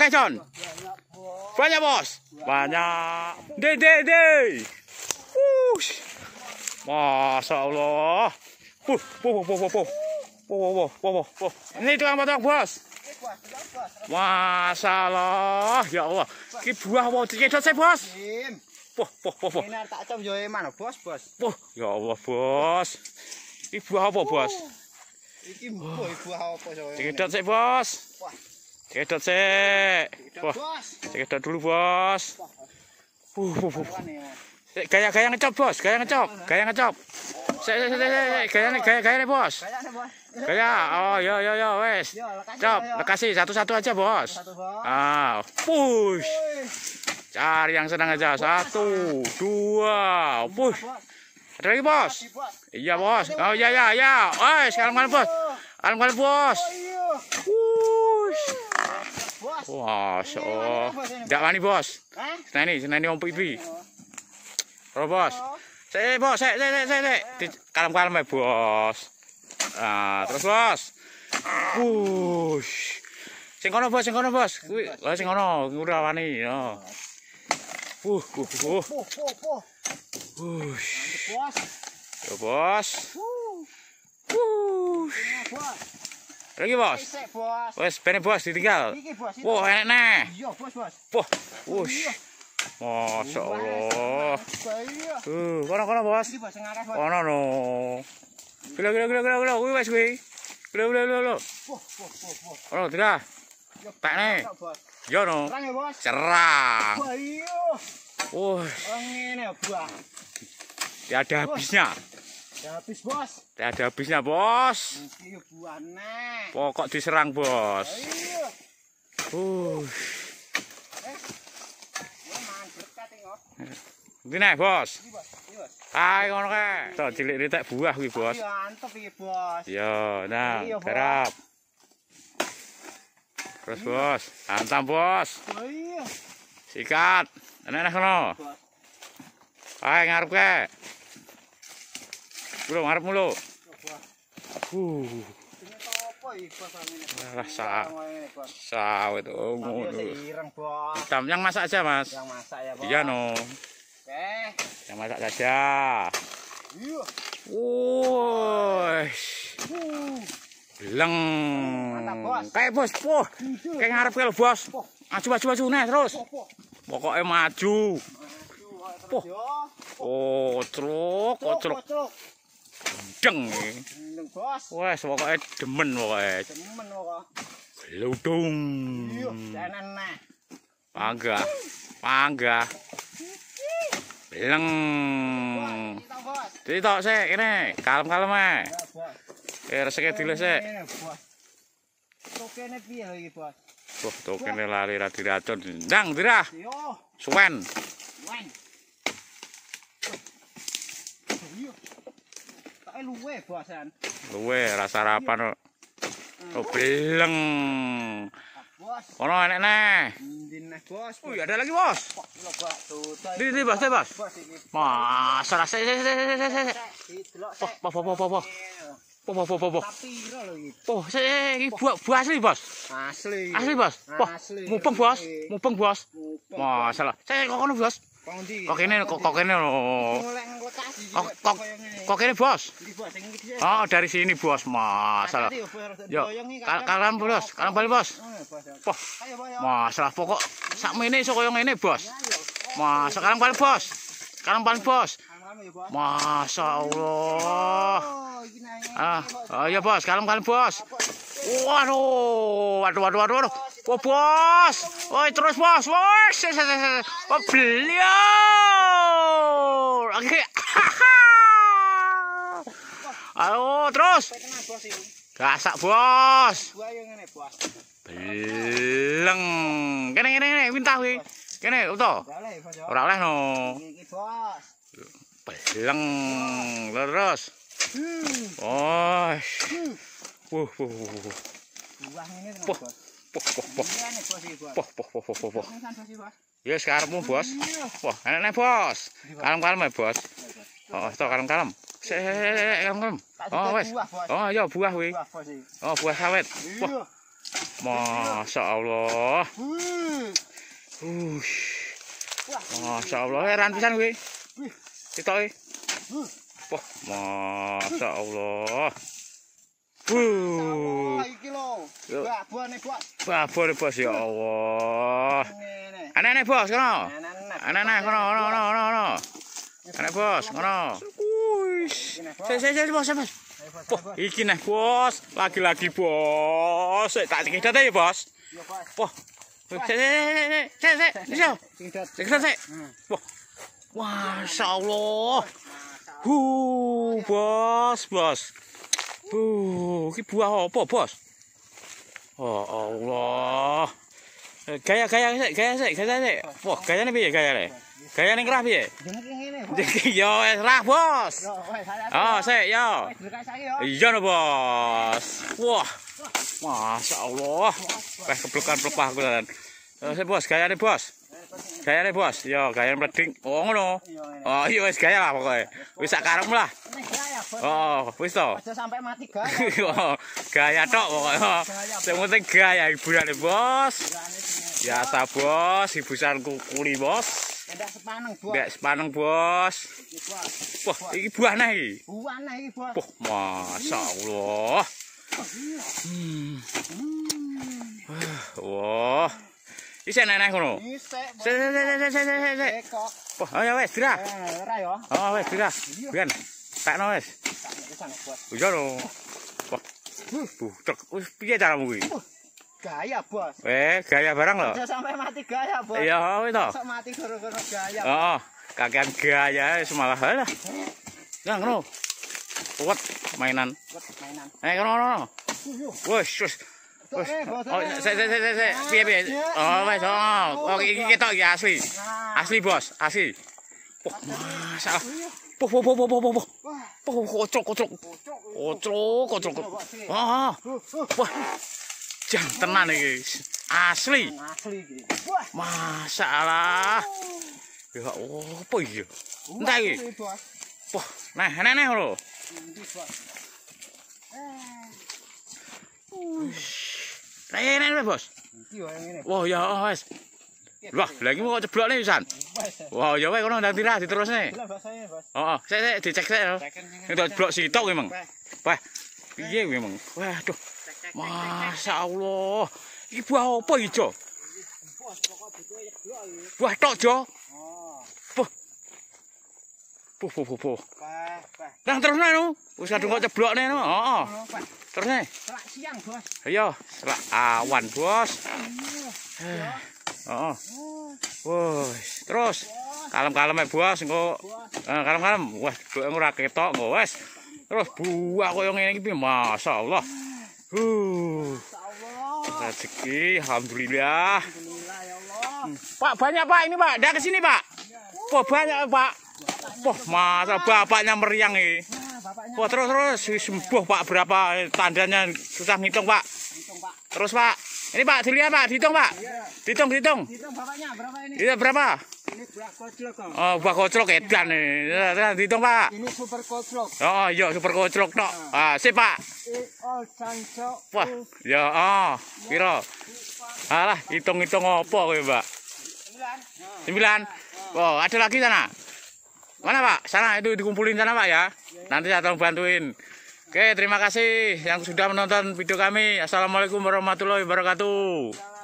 Oke, Son. Banyak, Bos. Banyak. Dede, dede. Uh. Masya Allah. Uh, uh, uh, uh, uh. Wow, wow, wow, wow. Ini tukang potong bos. Masya Allah, ya Allah. Ki buah mau dicedot saya bos. Poh, poh, poh, poh. Ini tak cem yo eh, mana bos, bos. Poh, ya Allah bos. Ki buah apa bos? Iki buah apa yo? Dicedot saya bos. Wah. Cekedot sih. Wah, cekedot dulu, Bos. Uh, uh, uh. Gaya gaya ngecop, Bos. Gaya ngecop, gaya ngecop. Sik sik sik sik gaya gaya gaya Bos. Gaya. Oh, yo yo yo wes. Cop, lekasi satu-satu aja, Bos. Ah, push. Cari yang senang aja. Satu, dua, push. Ada lagi bos? Iya bos. Oh iya oh, iya iya. Oi, sekarang mana bos? Sekarang bos? Uh. Bos. Wah, Enggak wani, Bos. Hah? Seneni, seneni wong pipi. Ora, Bos. Sik, Bos, sik, sik, kalem-kalem ae, Bos. Ah, terus, Bos. Wush. Sing kono, Bos, sing kono, Bos. Kuwi, lha oh, sing kono, ora wani, yo. Wuh, wuh, wuh. Wuh, Bos. Yo, Bos. Lagi bos. Wes, penek bos ditinggal. Iki bos. Wah, enak neh. Iya, bos, bos. Wah. Masyaallah. Tuh, kono-kono bos. Iki bos sing arah, bos. Kono no. Gila, gila, gila, gila. wes kuwi. Gila, gila, gila. Wah, wah, wah. Ono, tiga. Tak Yo no. Serang. Wah, iya. Wah. Ngene, bos. Ya ada habisnya. habis bos tidak ada habisnya bos pokok diserang bos uh. Ini nih bos. Hai ngono kae. Tok cilik ritek buah kuwi bos. Iya antep iki bos. Yo nah garap. Terus bos, antam bos. Sikat. Ana nek ngono. Hai ngarep kae. Bro, ngarepmu lo. Uh. Rasa. Sawet oh ngono. Hitam yang masak aja, Mas. Yang masak ya, Bos. Iya, no. Oke. Eh. Okay. masak saja. Wuh. Leng. Kayak bos, Kayak ngarep kalau bos. Maju, maju, maju, nih terus. Pokoknya maju. Po. Oh, truk, oh, Gendeng bos. Wes pokoke demen pokoke. Demen pokoke. dong! Iya, tenene. Pangga. Pangga. Beleng. Dito sik kene, kalem-kalem ae. Ya, bos. Eh, rezeki dile sik. Tokene piye iki, bos? Wah, tokene lari-lari. diracun. Ndang, Dirah. Yo. Suwen. Suwen. ketoke eh, luwe bosan. Luwe rasa sarapan kok. Hmm. Oh, beleng. Ono enek neh. bos. Uy, oh, ada lagi, Bos. Di di Bos, Bos. Mas, rasa se se se se se. Pok pok pok pok. Tapi loh iki. Oh, iki buah asli, Bos. Asli. Asli, Bos. Mupeng, Bos. Mupeng, Bos. Masalah. Saya kok Bos. Oh. Kok kene kok kene lho. Kok kok kene bos? Oh, dari sini bos. Masalah. Yo. Kalian bos, kalian balik bos. Oh, masalah pokok sak mene iso koyo ngene bos. Mas, sekarang balik bos. Sekarang balik bos. Masya Allah. Oh, ah, ayo bos, kalem kalem bos. Waduh, waduh, waduh, waduh. Wah bos, woi terus bos, woi, sih beliau, oke, ayo terus, gak sak bos, beleng, kene kene kene, minta wi, kene uto, orang beleng, terus, woi, wuh, wuh, wuh, wuh, wuh, wuh, wuh, wuh, wuh, wuh, wuh, wuh, wuh, wuh, wuh, wuh, wuh, wuh, wuh, Ya wis karepmu, Bos. Wah, enak nek, Bos. Kalem-kalem ae, Bos. Oh, to kalem-kalem. Sik, kalem-kalem. Oh, wis. Oh, ya buah kuwi. Oh, buah sawit. Wah. Masyaallah. Eh, Wih. Masyaallah, heran pisan kuwi. Ditok e. Wah, masyaallah. Babone bos ya Allah. Anak-anak bos kono. Anak-anak kono kono kono kono. Anak bos kono. Wis. Sik sik bos sampe. iki nek bos, lagi-lagi bos. Sik tak kidat ya bos. Wah. Sik sik sik. Hmm. Wah. Masyaallah. Hu, bos, bos. Bu, iki buah apa, Bos? Oh Allah. Kaya kaya kaya sik, kaya sik. Wah, kayane piye kayane? Kayane kerah piye? Jeneng ngene. Yo wis Bos. Yo wis. Oh, ah, sik, yo. Iya no, Bos. Wah. Masyaallah. Wes keblekan aku, kulanan. Eh, sik, Bos, kayane, Bos. Gaya nih bos, yo gaya meleding, oh ngono, oh iya wes gaya lah pokoknya, bisa karam lah, oh wes to, sampai mati gaya, oh gaya tok pokoknya, saya mau gaya oh, ibu dari bos, ya bos, ibu sarku kuli bos, tidak sepaneng bos, tidak sepaneng bos, wah ini buah nih, buah nih bos, wah masa Allah, hmm. wah. Isek nek nek ngono. Isek. Sik sik sik sik sik sik. Wah, ayo wes, sira. Eh, ora yo. Oh, wes, sira. Ben. Takno wes. Iya lho. Wah. Buh, cek. Wis piye caramu kuwi? Gaya, Bos. Eh, gaya barang lho. Ada sampai mati gaya, Bos. Iya, wis to. Sampai mati gara-gara gaya. Heeh. Oh, oh. Kakean gaya wis malah lah. Nah, eh. mainan. Kuat mainan. Eh, ngono-ngono. Wes, wes. Sik sik sik sik piye piye. Oh wis oh. Oh iki ketok ya asli. Asli bos, asli. Wah, masalah. Poh poh poh poh poh. Wah. Poh kocok kocok. Kocok kocok. Oh. Wah. Jang iki. Asli. Asli iki. Masalah. Ya Allah, apa iki? Entar iki. Wah, nah nah nah lho. Wis. Rene Bos. Iki wae ngene. Wah, ya wis. Wah, lha iki kok jeblokne pisan. Wah, ya wae kono ndang tirah diterusne. Heeh, oh, sik sik dicek sik. Sing jeblok sitok iki, Mang. Wah. Piye iki, Mang? Waduh. Masyaallah. Iki buah apa, Jo? Buah tok, Jo. Oh. Puh puh puh puh. Nah terus nih Usah dong, kok ceblok nih no. Heeh. Terus nih. Selak siang, Bos. Iya, selak awan, Bos. Iya. oh. Woi, terus kalem-kalem ya, Bos, engko. Eh, kalem-kalem. Wah, blok ngurah ketok engko wis. Terus buah yang ini, masya Allah, Huh. Rezeki alhamdulillah. Alhamdulillah ya Allah. Hmm. Pak banyak Pak ini Pak. Dah ke sini Pak. Iya. Wah banyak Pak. Wah, masa bapaknya meriang ini. Wah, terus-terus sembuh, Pak. Berapa eh, tandanya susah ngitung, Pak. Terus, Pak. Ini, Pak, dilihat, Pak. Dihitung, Pak. Dihitung, dihitung. Dihitung berapa ini? Ini berapa? Ini buah koclok Oh, buah koclok Edan. Dihitung, Pak. Ini super koclok Oh, iya, super koclok Pak. Ah, sip, Pak. Wah, ya, oh, kira. Alah, hitung-hitung apa, Pak? Sembilan. Sembilan? Oh, ada lagi sana? Mana Pak? Sana itu dikumpulin sana Pak ya. Nanti saya tolong bantuin. Oke, terima kasih yang sudah menonton video kami. Assalamualaikum warahmatullahi wabarakatuh.